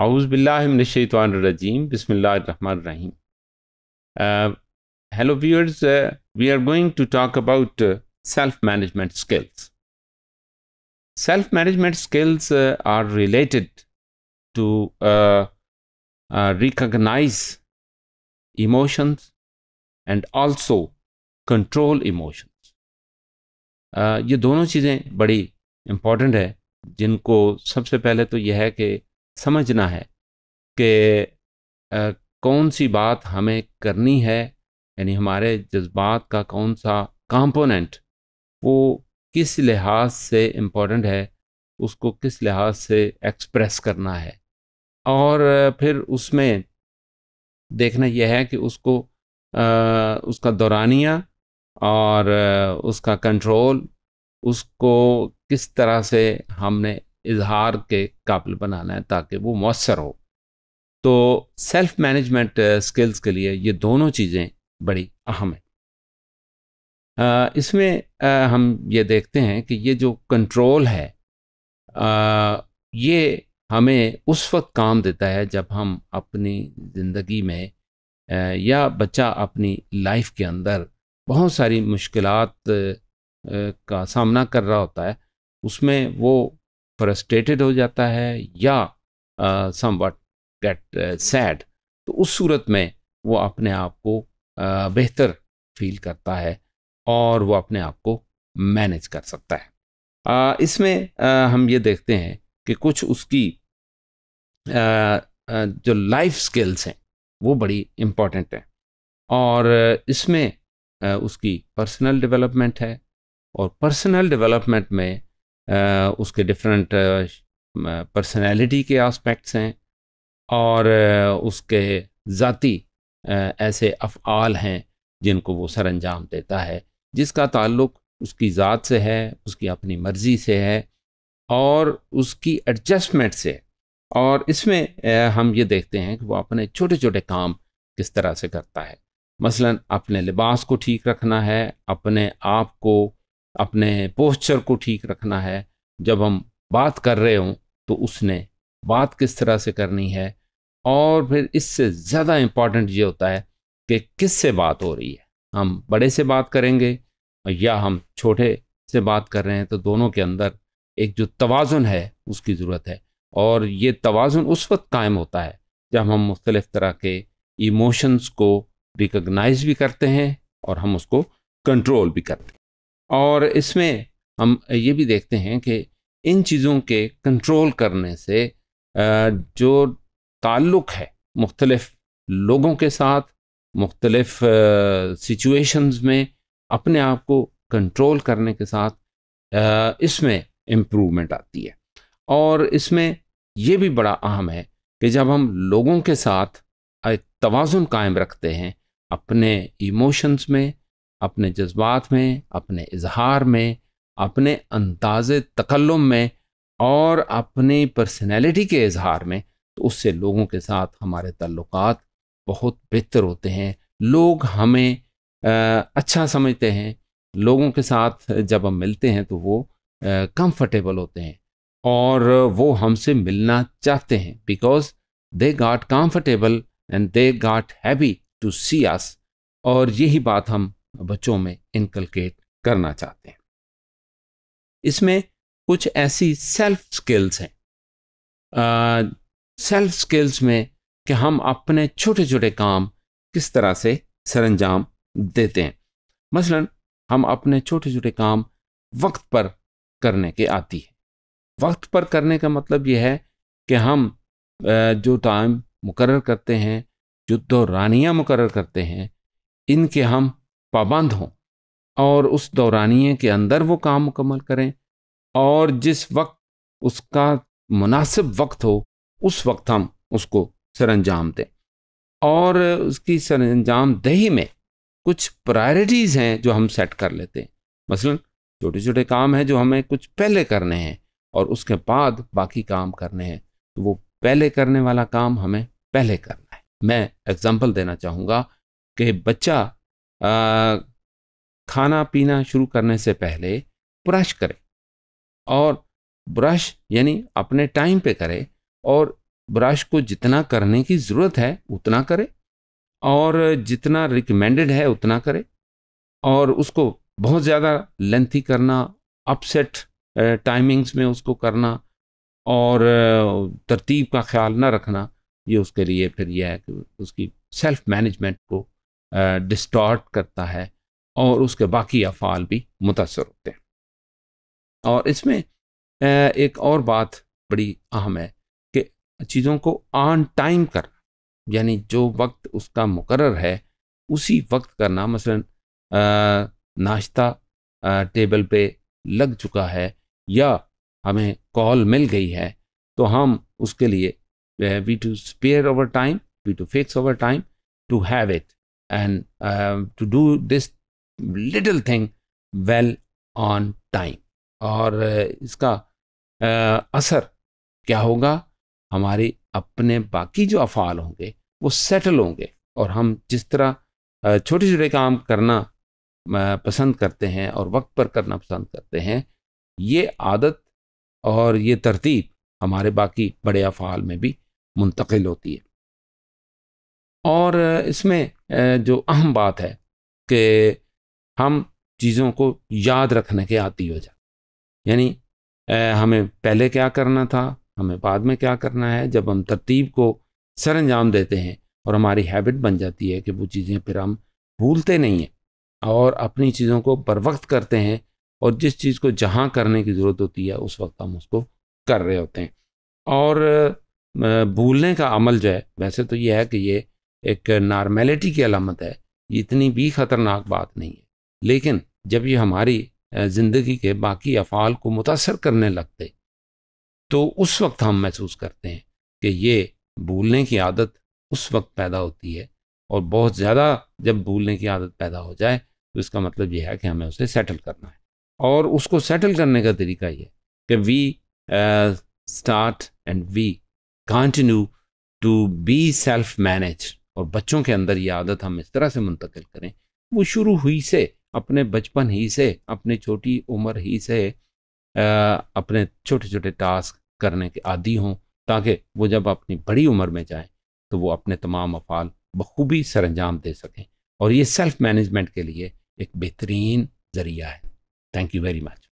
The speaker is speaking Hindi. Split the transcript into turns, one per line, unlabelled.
आउज़ आउज़बिल्लाशतवानरजीम बिसमीम hello viewers we are going to talk about self management skills self management skills are related to recognise emotions and also control emotions ये दोनों चीज़ें बड़ी इम्पॉर्टेंट है जिनको सबसे पहले तो यह है कि समझना है कि कौन सी बात हमें करनी है यानी हमारे जज्बात का कौन सा कंपोनेंट वो किस लिहाज से इम्पोर्टेंट है उसको किस लिहाज से एक्सप्रेस करना है और फिर उसमें देखना यह है कि उसको आ, उसका दौरानिया और उसका कंट्रोल उसको किस तरह से हमने इजहार के काबिल बनाना है ताकि वो मौसर हो तो सेल्फ मैनेजमेंट स्किल्स के लिए ये दोनों चीज़ें बड़ी अहम हैं इसमें हम ये देखते हैं कि ये जो कंट्रोल है आ, ये हमें उस वक्त काम देता है जब हम अपनी ज़िंदगी में आ, या बच्चा अपनी लाइफ के अंदर बहुत सारी मुश्किलात का सामना कर रहा होता है उसमें वो फ्रस्ट्रेटेड हो जाता है या सम वट गेट सैड तो उस सूरत में वो अपने आप को बेहतर फील करता है और वो अपने आप को मैनेज कर सकता है इसमें हम ये देखते हैं कि कुछ उसकी जो लाइफ स्किल्स हैं वो बड़ी इम्पॉर्टेंट हैं और इसमें उसकी पर्सनल डेवलपमेंट है और पर्सनल डेवलपमेंट में उसके डिफरेंट पर्सनैलिटी के आस्पेक्ट्स हैं और उसके ज़ाती ऐसे अफ़ाल हैं जिनको वो सर अंजाम देता है जिसका ताल्लुक उसकी ज़ात से है उसकी अपनी मर्ज़ी से है और उसकी एडजस्टमेंट से और इसमें हम ये देखते हैं कि वो अपने छोटे छोटे काम किस तरह से करता है मसलन अपने लिबास को ठीक रखना है अपने आप को अपने पोस्चर को ठीक रखना है जब हम बात कर रहे हों तो उसने बात किस तरह से करनी है और फिर इससे ज़्यादा इम्पॉर्टेंट ये होता है कि किस से बात हो रही है हम बड़े से बात करेंगे या हम छोटे से बात कर रहे हैं तो दोनों के अंदर एक जो तोज़ुन है उसकी ज़रूरत है और ये तोज़ुन उस वक्त कायम होता है जब हम मुख्तलिफ़ तरह के इमोशंस को रिकगनाइज भी करते हैं और हम उसको कंट्रोल भी करते हैं और इसमें हम ये भी देखते हैं कि इन चीज़ों के कंट्रोल करने से जो ताल्लुक़ है मुख्तलफ़ लोगों के साथ मुख्तलफ़ सिचुएशंस में अपने आप को कंट्रोल करने के साथ इसमें इम्प्रूवमेंट आती है और इसमें यह भी बड़ा अहम है कि जब हम लोगों के साथ तोज़ुन कायम रखते हैं अपने इमोशंस में अपने जज्बात में अपने इजहार में अपने अंदाज तकल्लुम में और अपनी पर्सनैलिटी के इजहार में तो उससे लोगों के साथ हमारे तल्लुकात बहुत बेहतर होते हैं लोग हमें आ, अच्छा समझते हैं लोगों के साथ जब हम मिलते हैं तो वो कंफर्टेबल होते हैं और वो हमसे मिलना चाहते हैं because they got comfortable and they got heavy to see us और यही बात हम बच्चों में इनकलकेट करना चाहते हैं इसमें कुछ ऐसी सेल्फ स्किल्स हैं सेल्फ स्किल्स में कि हम अपने छोटे छोटे काम किस तरह से सरंजाम देते हैं मसलन हम अपने छोटे छोटे काम वक्त पर करने के आती है वक्त पर करने का मतलब यह है कि हम जो टाइम मुकर करते हैं जो दौरानियाँ मुकर करते हैं इनके हम पाबंद हों और उस दौरानिए के अंदर वो काम मुकम्मल करें और जिस वक्त उसका मुनासिब वक्त हो उस वक्त हम उसको सरंजाम दें और उसकी सरंजाम दही में कुछ प्रायोरिटीज़ हैं जो हम सेट कर लेते हैं मसलन छोटे छोटे काम हैं जो हमें कुछ पहले करने हैं और उसके बाद बाकी काम करने हैं तो वो पहले करने वाला काम हमें पहले करना है मैं एग्जाम्पल देना चाहूँगा कि बच्चा खाना पीना शुरू करने से पहले ब्रश करें और ब्रश यानी अपने टाइम पे करें और ब्रश को जितना करने की ज़रूरत है उतना करें और जितना रिकमेंडेड है उतना करें और उसको बहुत ज़्यादा लेंथी करना अपसेट टाइमिंग्स में उसको करना और तरतीब का ख्याल ना रखना ये उसके लिए फिर यह है कि उसकी सेल्फ मैनेजमेंट को डिस्टॉर्ट करता है और उसके बाकी अफ़ाल भी मुतासर होते हैं और इसमें एक और बात बड़ी अहम है कि चीज़ों को ऑन टाइम करना यानी जो वक्त उसका मुकर है उसी वक्त करना मसलन नाश्ता टेबल पे लग चुका है या हमें कॉल मिल गई है तो हम उसके लिए we to spare over time we to fix over time to have it and uh, to do this little thing well on time और uh, इसका uh, असर क्या होगा हमारे अपने बाकी जो अफ़ाल होंगे वो सेटल होंगे और हम जिस तरह uh, छोटे छोटे काम करना पसंद करते हैं और वक्त पर करना पसंद करते हैं ये आदत और ये तरतीब हमारे बाकी बड़े अफ़ाल में भी मुंतकिल होती है और इसमें जो अहम बात है कि हम चीज़ों को याद रखने के आती हो जाए यानी हमें पहले क्या करना था हमें बाद में क्या करना है जब हम तरतीब को सर अंजाम देते हैं और हमारी हैबिट बन जाती है कि वो चीज़ें फिर हम भूलते नहीं हैं और अपनी चीज़ों को बर वक्त करते हैं और जिस चीज़ को जहाँ करने की ज़रूरत होती है उस वक्त हम उसको कर रहे होते हैं और भूलने का अमल जो है वैसे तो ये है कि ये एक नॉर्मेलिटी की अलामत है इतनी भी ख़तरनाक बात नहीं है लेकिन जब ये हमारी ज़िंदगी के बाकी अफ़ाल को मुतासर करने लगते तो उस वक्त हम महसूस करते हैं कि ये भूलने की आदत उस वक्त पैदा होती है और बहुत ज़्यादा जब भूलने की आदत पैदा हो जाए तो इसका मतलब यह है कि हमें उसे सेटल करना है और उसको सेटल करने का तरीका यह है कि we start and we continue to be self manage और बच्चों के अंदर ये आदत हम इस तरह से मुंतकिल करें वो शुरू हुई से अपने बचपन ही से अपने छोटी उम्र ही से आ, अपने छोटे छोटे टास्क करने के आदि हों ताकि वो जब अपनी बड़ी उम्र में जाएं तो वो अपने तमाम अफ़ाल बखूबी सर अंजाम दे सकें और ये सेल्फ मैनेजमेंट के लिए एक बेहतरीन ज़रिया है थैंक यू वेरी मच